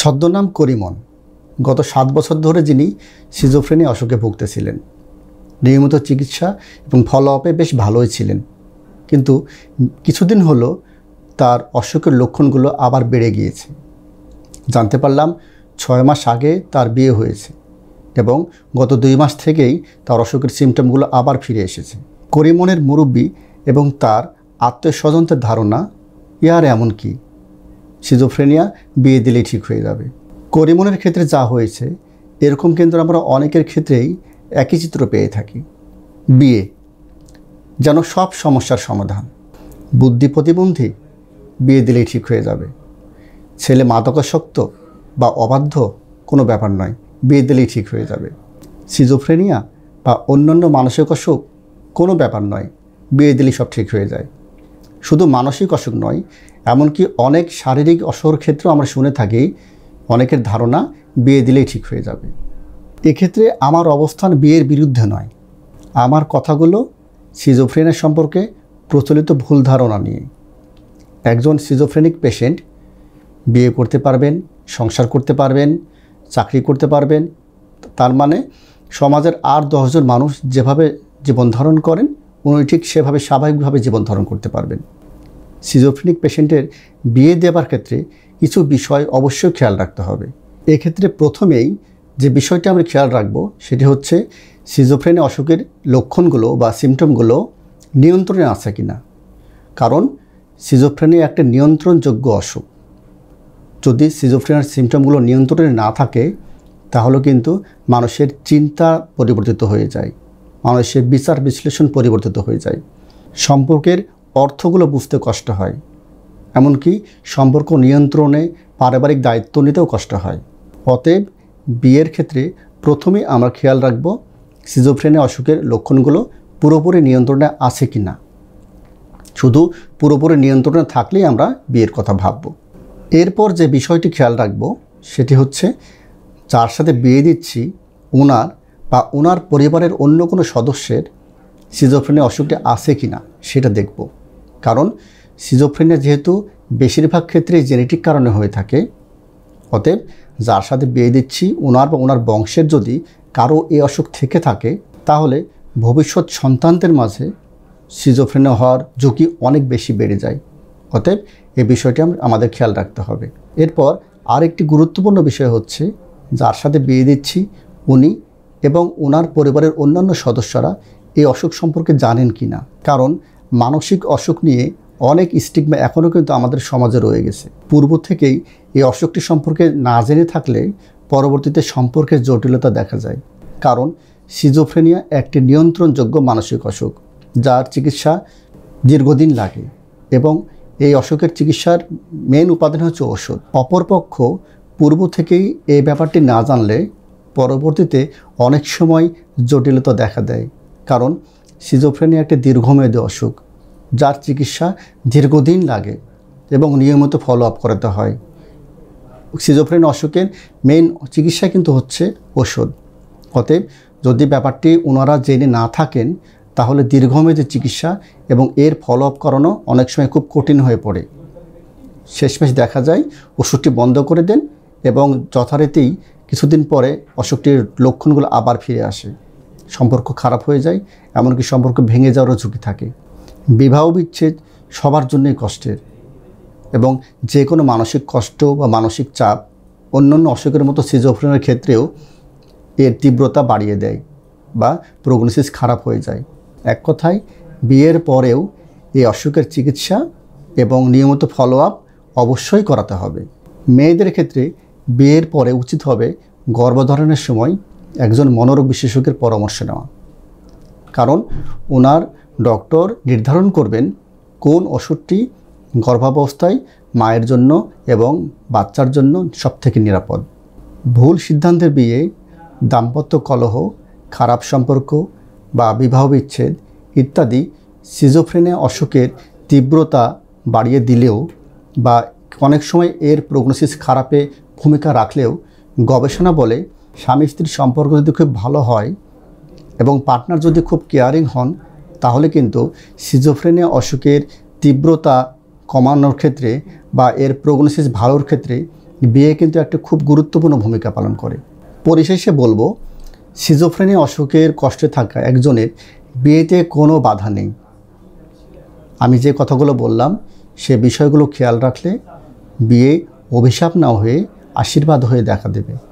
ছদ্মনাম করিমন গত সাত বছর ধরে যিনি সিজোফ্রেনি অসুখে ভুগতেছিলেন নিয়মিত চিকিৎসা এবং ফলো আপে বেশ ভালোই ছিলেন কিন্তু কিছুদিন হলো তার অসুখের লক্ষণগুলো আবার বেড়ে গিয়েছে জানতে পারলাম ছয় মাস আগে তার বিয়ে হয়েছে এবং গত দুই মাস থেকেই তার অসুখের সিমটমগুলো আবার ফিরে এসেছে করিমনের মুরব্বী এবং তার আত্মীয় স্বজনদের ধারণা ইয়ার এমন কি সিজোফ্রেনিয়া বিয়ে দিলেই ঠিক হয়ে যাবে করিমনের ক্ষেত্রে যা হয়েছে এরকম কিন্তু আমরা অনেকের ক্ষেত্রেই একই চিত্র পেয়ে থাকি বিয়ে যেন সব সমস্যার সমাধান বুদ্ধি প্রতিবন্ধী বিয়ে দিলেই ঠিক হয়ে যাবে ছেলে মাদকাসক্ত বা অবাধ্য কোনো ব্যাপার নয় বিয়ে দিলেই ঠিক হয়ে যাবে সিজোফ্রেনিয়া বা অন্যান্য মানসিক অসুখ কোনো ব্যাপার নয় বিয়ে দিলেই সব ঠিক হয়ে যায় শুধু মানসিক অসুখ নয় এমনকি অনেক শারীরিক অসুখের ক্ষেত্রেও আমরা শুনে থাকি অনেকের ধারণা বিয়ে দিলেই ঠিক হয়ে যাবে এক্ষেত্রে আমার অবস্থান বিয়ের বিরুদ্ধে নয় আমার কথাগুলো সিজোফ্রেনের সম্পর্কে প্রচলিত ভুল ধারণা নিয়ে একজন সিজোফ্রেনিক পেশেন্ট বিয়ে করতে পারবেন সংসার করতে পারবেন চাকরি করতে পারবেন তার মানে সমাজের আর দশজন মানুষ যেভাবে জীবন ধারণ করেন উনি ঠিক সেভাবে স্বাভাবিকভাবে জীবন ধারণ করতে পারবেন সিজোফ্রেনিক পেশেন্টের বিয়ে দেওয়ার ক্ষেত্রে কিছু বিষয় অবশ্যই খেয়াল রাখতে হবে এক্ষেত্রে প্রথমেই যে বিষয়টা আমরা খেয়াল রাখব সেটি হচ্ছে সিজোফ্রেনে অসুখের লক্ষণগুলো বা সিমটমগুলো নিয়ন্ত্রণে আছে কি না কারণ সিজোফ্রেনি একটা নিয়ন্ত্রণযোগ্য অসুখ যদি সিজোফ্রেনার সিমটমগুলো নিয়ন্ত্রণে না থাকে তাহলে কিন্তু মানুষের চিন্তা পরিবর্তিত হয়ে যায় মানুষের বিচার বিশ্লেষণ পরিবর্তিত হয়ে যায় সম্পর্কের অর্থগুলো বুঝতে কষ্ট হয় এমনকি সম্পর্ক নিয়ন্ত্রণে পারিবারিক দায়িত্ব নিতেও কষ্ট হয় অতএব বিয়ের ক্ষেত্রে প্রথমে আমরা খেয়াল রাখব সিজোফ্রেনে অসুখের লক্ষণগুলো পুরোপুরি নিয়ন্ত্রণে আছে কি না শুধু পুরোপুরি নিয়ন্ত্রণে থাকলেই আমরা বিয়ের কথা ভাবব এরপর যে বিষয়টি খেয়াল রাখব সেটি হচ্ছে যার সাথে বিয়ে দিচ্ছি ওনার বা ওনার পরিবারের অন্য কোনো সদস্যের সিজোফ্রেনিয়া অসুখটি আছে কি না সেটা দেখব কারণ সিজোফ্রেনিয়া যেহেতু বেশিরভাগ ক্ষেত্রে জেনেটিক কারণে হয়ে থাকে অতএব যার সাথে বিয়ে দিচ্ছি ওনার বা ওনার বংশের যদি কারো এই অসুখ থেকে থাকে তাহলে ভবিষ্যৎ সন্তানদের মাঝে সিজোফ্রেনিয়া হওয়ার ঝুঁকি অনেক বেশি বেড়ে যায় অতএব এই বিষয়টি আমাদের খেয়াল রাখতে হবে এরপর আরেকটি গুরুত্বপূর্ণ বিষয় হচ্ছে যার সাথে বিয়ে দিচ্ছি উনি এবং ওনার পরিবারের অন্যান্য সদস্যরা এই অসুখ সম্পর্কে জানেন কি না কারণ মানসিক অসুখ নিয়ে অনেক স্টিগমা এখনও কিন্তু আমাদের সমাজে রয়ে গেছে পূর্ব থেকেই এই অসুখটি সম্পর্কে না জেনে থাকলে পরবর্তীতে সম্পর্কের জটিলতা দেখা যায় কারণ সিজোফ্রেনিয়া একটি নিয়ন্ত্রণযোগ্য মানসিক অসুখ যার চিকিৎসা দীর্ঘদিন লাগে এবং এই অসুখের চিকিৎসার মেন উপাদান হচ্ছে ওষুধ অপরপক্ষ পূর্ব থেকেই এই ব্যাপারটি না জানলে পরবর্তীতে অনেক সময় জটিলতা দেখা দেয় কারণ সিজোফ্রেনিয়া একটি দীর্ঘমেয়াদী অসুখ যার চিকিৎসা দীর্ঘদিন লাগে এবং নিয়মিত ফলো আপ করাতে হয় সিজোফ্রেন অসুখের মেইন চিকিৎসা কিন্তু হচ্ছে ওষুধ অতএব যদি ব্যাপারটি ওনারা জেনে না থাকেন তাহলে দীর্ঘমেয়াদী চিকিৎসা এবং এর ফলো আপ করানো অনেক সময় খুব কঠিন হয়ে পড়ে শেষমেশ দেখা যায় ওষুধটি বন্ধ করে দেন এবং যথারীতি কিছুদিন পরে অসুখটির লক্ষণগুলো আবার ফিরে আসে সম্পর্ক খারাপ হয়ে যায় এমনকি সম্পর্ক ভেঙে যাওয়ারও ঝুঁকি থাকে বিবাহ বিচ্ছেদ সবার জন্যই কষ্টের এবং যে কোনো মানসিক কষ্ট বা মানসিক চাপ অন্যান্য অসুখের মতো সিজোফ্রেনের ক্ষেত্রেও এর তীব্রতা বাড়িয়ে দেয় বা প্রগনোসিস খারাপ হয়ে যায় এক কথায় বিয়ের পরেও এই অসুখের চিকিৎসা এবং নিয়মিত ফলো আপ অবশ্যই করাতে হবে মেয়েদের ক্ষেত্রে বিয়ের পরে উচিত হবে গর্ভধারণের সময় একজন মনোরোগ বিশেষজ্ঞের পরামর্শ নেওয়া কারণ ওনার ডক্টর নির্ধারণ করবেন কোন ওষুধটি গর্ভাবস্থায় মায়ের জন্য এবং বাচ্চার জন্য সবথেকে নিরাপদ ভুল সিদ্ধান্তের বিয়ে দাম্পত্য কলহ খারাপ সম্পর্ক বা বিবাহ বিচ্ছেদ ইত্যাদি সিজোফ্রেনে অসুখের তীব্রতা বাড়িয়ে দিলেও বা অনেক সময় এর প্রগনোসিস খারাপে ভূমিকা রাখলেও গবেষণা বলে স্বামী স্ত্রীর সম্পর্ক যদি খুব ভালো হয় এবং পার্টনার যদি খুব কেয়ারিং হন তাহলে কিন্তু সিজোফ্রেনিয়া অসুখের তীব্রতা কমানোর ক্ষেত্রে বা এর প্রগনোসিস ভালোর ক্ষেত্রে বিয়ে কিন্তু একটা খুব গুরুত্বপূর্ণ ভূমিকা পালন করে পরিশেষে বলবো সিজোফ্রেনিয়া অসুখের কষ্টে থাকা একজনের বিয়েতে কোনো বাধা নেই আমি যে কথাগুলো বললাম সে বিষয়গুলো খেয়াল রাখলে বিয়ে অভিশাপ না হয়ে আশীর্বাদ হয়ে দেখা দেবে